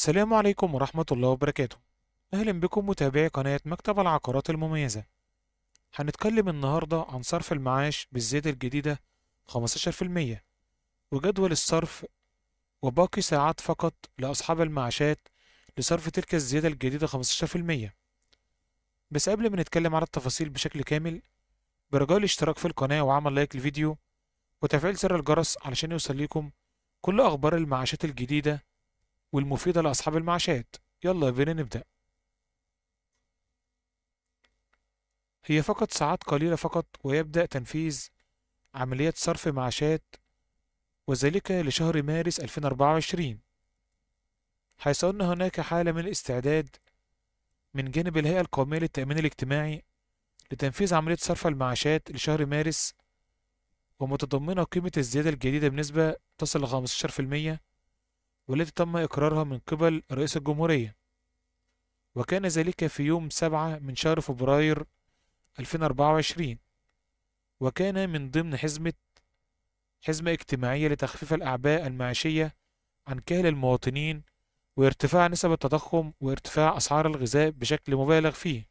السلام عليكم ورحمة الله وبركاته أهلا بكم متابعي قناة مكتب العقارات المميزة هنتكلم النهاردة عن صرف المعاش بالزيادة الجديدة 15% وجدول الصرف وباقي ساعات فقط لأصحاب المعاشات لصرف تلك الزيادة الجديدة 15% بس قبل ما نتكلم على التفاصيل بشكل كامل برجاء الاشتراك في القناة وعمل لايك للفيديو وتفعيل زر الجرس علشان يوصل لكم كل أخبار المعاشات الجديدة والمفيدة لأصحاب المعاشات يلا بينا نبدأ هي فقط ساعات قليلة فقط ويبدأ تنفيذ عملية صرف معاشات وذلك لشهر مارس 2024 حيث أن هناك حالة من الاستعداد من جانب الهيئة القومية للتأمين الاجتماعي لتنفيذ عملية صرف المعاشات لشهر مارس ومتضمنة قيمة الزيادة الجديدة بنسبة تصل في 15% والتي تم إقرارها من قبل رئيس الجمهورية وكان ذلك في يوم سبعة من شهر فبراير 2024 وكان من ضمن حزمة حزمة اجتماعية لتخفيف الأعباء المعيشية عن كاهل المواطنين وارتفاع نسب التضخم وارتفاع أسعار الغذاء بشكل مبالغ فيه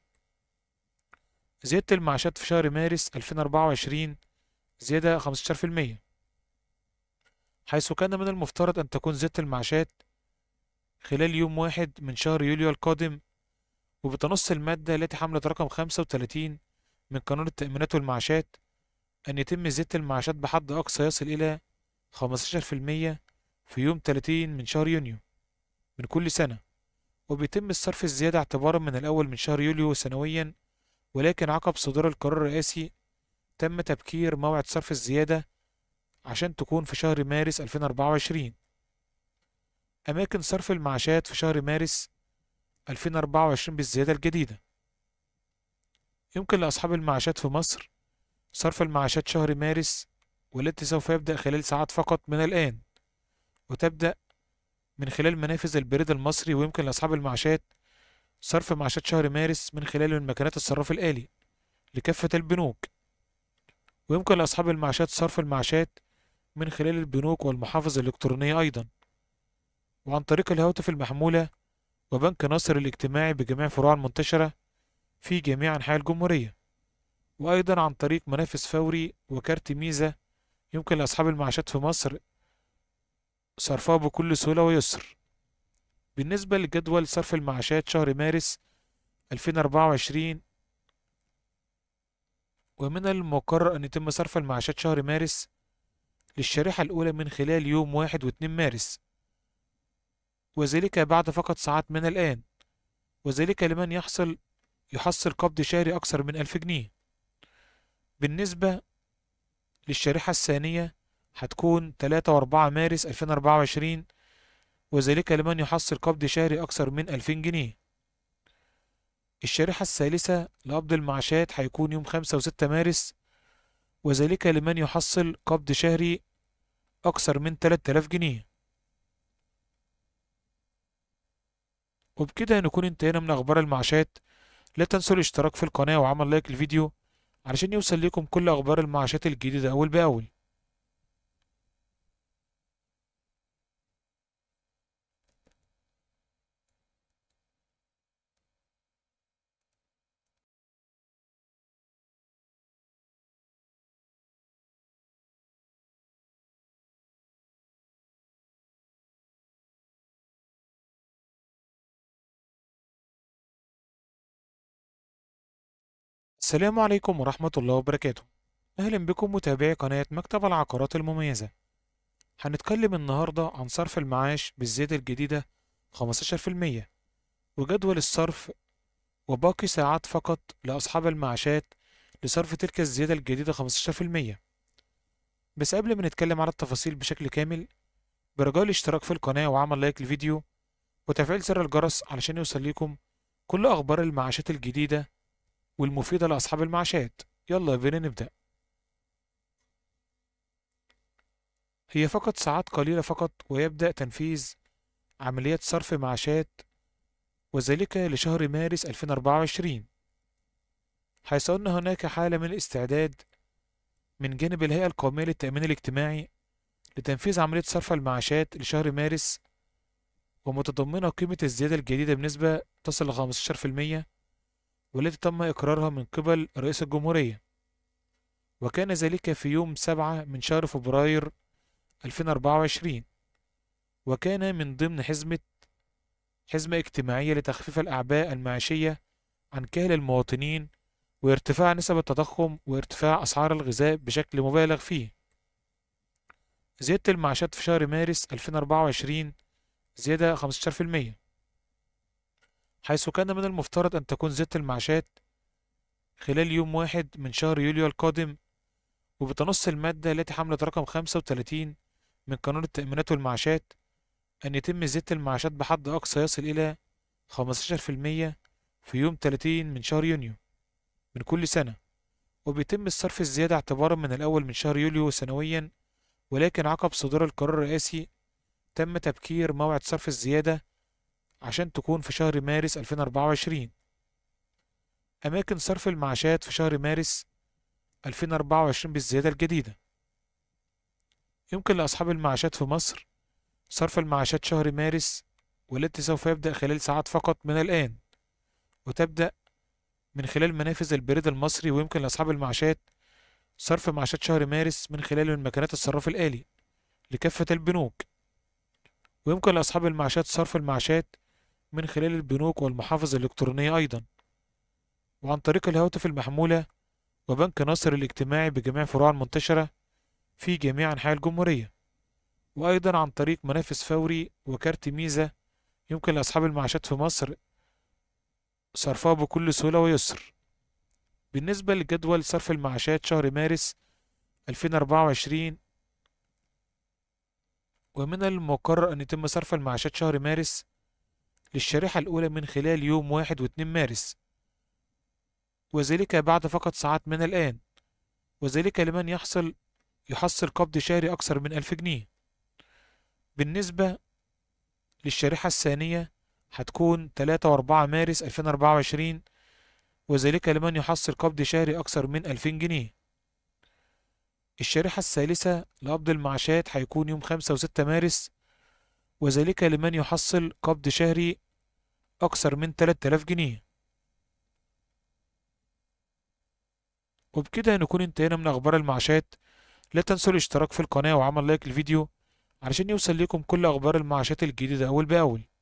زيادة المعاشات في شهر مارس 2024 زيادة 15% حيث كان من المفترض أن تكون زيت المعاشات خلال يوم واحد من شهر يوليو القادم وبتنص المادة التي حملت رقم 35 من قانون التأمينات والمعاشات أن يتم زيادة المعاشات بحد أقصى يصل إلى 15% في يوم 30 من شهر يونيو من كل سنة وبيتم الصرف الزيادة اعتبارا من الأول من شهر يوليو سنويا ولكن عقب صدور القرار الرئاسي تم تبكير موعد صرف الزيادة عشان تكون في شهر مارس 2024 أماكن صرف المعاشات في شهر مارس 2024 بالزيادة الجديدة يمكن لأصحاب المعاشات في مصر صرف المعاشات شهر مارس والتي سوف يبدأ خلال ساعات فقط من الآن وتبدأ من خلال منافذ البريد المصري ويمكن لأصحاب المعاشات صرف معاشات شهر مارس من خلال من مكانات الصراف الآلي لكافة البنوك ويمكن لأصحاب المعاشات صرف المعاشات من خلال البنوك والمحافظ الإلكترونية أيضا وعن طريق الهواتف المحمولة وبنك ناصر الاجتماعي بجميع فروع المنتشرة في جميع أنحاء الجمهورية وأيضا عن طريق منافس فوري وكارت ميزة يمكن لأصحاب المعاشات في مصر صرفها بكل سهولة ويسر بالنسبة لجدول صرف المعاشات شهر مارس 2024 ومن المقرر أن يتم صرف المعاشات شهر مارس للشريحة الأولى من خلال يوم واحد واثنين مارس وذلك بعد فقط ساعات من الآن وذلك لمن يحصل يحصل قبض شهري أكثر من ألف جنيه بالنسبة للشريحة الثانية هتكون وأربعة مارس ألفين مارس 2024 وذلك لمن يحصل قبض شهري أكثر من ألفين جنيه الشريحة الثالثة لقبض المعاشات هيكون يوم خمسة وستة مارس وذلك لمن يحصل قبض شهري أكثر من 3000 جنيه وبكده نكون انتهينا من أخبار المعاشات لا تنسوا الاشتراك في القناة وعمل لايك للفيديو علشان يوصل لكم كل أخبار المعاشات الجديدة أول بأول السلام عليكم ورحمة الله وبركاته أهلا بكم متابعي قناة مكتب العقارات المميزة هنتكلم النهاردة عن صرف المعاش بالزيادة الجديدة 15% وجدول الصرف وباقي ساعات فقط لأصحاب المعاشات لصرف تلك الزيادة الجديدة 15% بس قبل ما نتكلم على التفاصيل بشكل كامل برجاء الاشتراك في القناة وعمل لايك للفيديو وتفعيل زر الجرس علشان يوصل لكم كل أخبار المعاشات الجديدة والمفيدة لأصحاب المعاشات يلا بينا نبدأ هي فقط ساعات قليلة فقط ويبدأ تنفيذ عملية صرف معاشات وذلك لشهر مارس 2024 حيث أن هناك حالة من الاستعداد من جانب الهيئة القومية للتأمين الاجتماعي لتنفيذ عملية صرف المعاشات لشهر مارس ومتضمنة قيمة الزيادة الجديدة بنسبة تصل في 15% والتي تم إقرارها من قبل رئيس الجمهورية وكان ذلك في يوم سبعة من شهر فبراير 2024 وكان من ضمن حزمة حزمة اجتماعية لتخفيف الأعباء المعيشية عن كاهل المواطنين وارتفاع نسب التضخم وارتفاع أسعار الغذاء بشكل مبالغ فيه زيادة المعاشات في شهر مارس 2024 زيادة 15% حيث كان من المفترض أن تكون زيت المعاشات خلال يوم واحد من شهر يوليو القادم وبتنص المادة التي حملت رقم 35 من قانون التأمينات والمعاشات أن يتم زيت المعاشات بحد أقصى يصل إلى 15% في يوم 30 من شهر يونيو من كل سنة وبيتم الصرف الزيادة اعتبارا من الأول من شهر يوليو سنويا ولكن عقب صدور القرار الرئاسي تم تبكير موعد صرف الزيادة عشان تكون في شهر مارس 2024 أماكن صرف المعاشات في شهر مارس 2024 بالزيادة الجديدة يمكن لأصحاب المعاشات في مصر صرف المعاشات شهر مارس والتي سوف يبدأ خلال ساعات فقط من الآن وتبدأ من خلال منافذ البريد المصري ويمكن لأصحاب المعاشات صرف معاشات شهر مارس من خلال من مكانات الصراف الآلي لكافة البنوك ويمكن لأصحاب المعاشات صرف المعاشات من خلال البنوك والمحافظ الإلكترونية أيضا وعن طريق الهواتف المحمولة وبنك ناصر الاجتماعي بجميع فروع المنتشرة في جميع أنحاء الجمهورية وأيضا عن طريق منافس فوري وكارت ميزة يمكن لأصحاب المعاشات في مصر صرفها بكل سهولة ويسر بالنسبة لجدول صرف المعاشات شهر مارس 2024 ومن المقرر أن يتم صرف المعاشات شهر مارس للشريحة الأولى من خلال يوم واحد واثنين مارس وذلك بعد فقط ساعات من الآن وذلك لمن يحصل يحصل قبض شهري أكثر من ألف جنيه بالنسبة للشريحة الثانية هتكون وأربعة مارس ألفين مارس 2024 وذلك لمن يحصل قبض شهري أكثر من ألفين جنيه الشريحة الثالثة لقبض المعاشات هيكون يوم خمسة وستة مارس وذلك لمن يحصل قبض شهري أكثر من 3000 جنيه وبكده نكون انتهينا من أخبار المعاشات لا تنسوا الاشتراك في القناة وعمل لايك للفيديو علشان يوصل لكم كل أخبار المعاشات الجديدة أول بأول